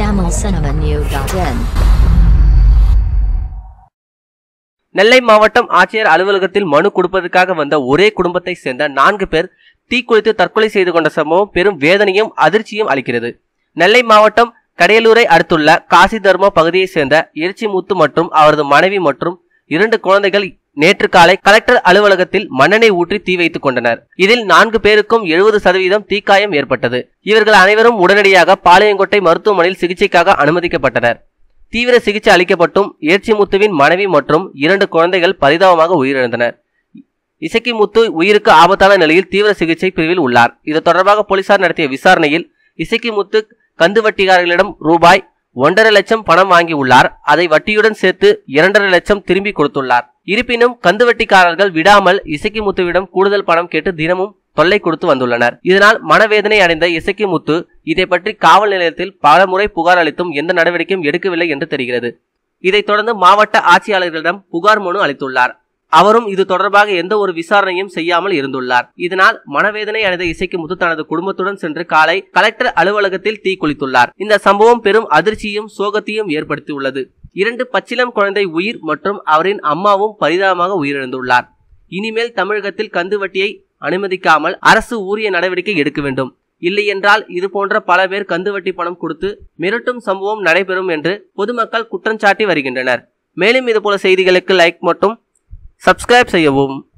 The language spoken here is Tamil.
tamilcinemanew.in நெல்லை மாவட்டம் ஆட்சியர் அலுவலகத்தில் மனு கொடுப்பதற்காக வந்த ஒரே குடும்பத்தை சேர்ந்த நான்கு பேர் தீக்குளித்து தற்கொலை செய்து கொண்ட சம்பவம் பெரும் வேதனையும் அதிர்ச்சியும் அளிக்கிறது நெல்லை மாவட்டம் கடையலூரை அடுத்துள்ள காசி தர்ம பகுதியை சேர்ந்த எரிச்சிமுத்து மற்றும் அவரது மனைவி மற்றும் இரண்டு குழந்தைகள் நேற்று காலை கலெக்டர் அலுவலகத்தில் மண்ணெண்ணெய் ஊற்றி தீ வைத்துக் கொண்டனர் இதில் நான்கு பேருக்கும் எழுபது சதவீதம் தீக்காயம் ஏற்பட்டது இவர்கள் அனைவரும் உடனடியாக பாளையங்கோட்டை மருத்துவமனையில் சிகிச்சைக்காக அனுமதிக்கப்பட்டனர் தீவிர சிகிச்சை அளிக்கப்பட்டும் முத்துவின் மனைவி மற்றும் இரண்டு குழந்தைகள் பரிதாபமாக உயிரிழந்தனர் இசக்கி முத்து உயிருக்கு ஆபத்தான நிலையில் தீவிர சிகிச்சை பிரிவில் உள்ளார் இது தொடர்பாக போலீசார் நடத்திய விசாரணையில் இசக்கி முத்து கந்துவட்டிகாரர்களிடம் ரூபாய் ஒன்றரை லட்சம் பணம் வாங்கி உள்ளார் அதை வட்டியுடன் சேர்த்து இரண்டரை லட்சம் திரும்பி கொடுத்துள்ளார் இருப்பினும் கந்துவட்டிக்காரர்கள் விடாமல் இசக்கி முத்துவிடம் கூடுதல் பணம் கேட்டு தினமும் தொல்லை கொடுத்து வந்துள்ளனர் இதனால் மனவேதனை அடைந்த இசக்கி முத்து இதை பற்றி காவல் நிலையத்தில் பல முறை புகார் அளித்தும் எந்த நடவடிக்கையும் எடுக்கவில்லை என்று தெரிகிறது இதைத் தொடர்ந்து மாவட்ட ஆட்சியாளர்களிடம் புகார் மனு அளித்துள்ளார் அவரும் இது தொடர்பாக எந்த ஒரு விசாரணையும் செய்யாமல் இருந்துள்ளார் இதனால் மனவேதனை அடைந்த இசைக்கு முத்து தனது குடும்பத்துடன் சென்று காலை கலெக்டர் அலுவலகத்தில் தீக்குளித்துள்ளார் இந்த சம்பவம் பெரும் அதிர்ச்சியும் சோகத்தையும் ஏற்படுத்தியுள்ளது இரண்டு பச்சிலம் குழந்தை உயிர் மற்றும் அவரின் அம்மாவும் பரிதாபமாக உயிரிழந்துள்ளார் இனிமேல் தமிழகத்தில் கந்துவட்டியை அனுமதிக்காமல் அரசு ஊரிய நடவடிக்கை எடுக்க வேண்டும் இல்லையென்றால் இது போன்ற பல பேர் கந்துவட்டி பணம் கொடுத்து மிரட்டும் சம்பவம் நடைபெறும் என்று பொதுமக்கள் குற்றஞ்சாட்டி வருகின்றனர் மேலும் இதுபோல செய்திகளுக்கு லைக் மற்றும் सब्सक्राइब सही है वो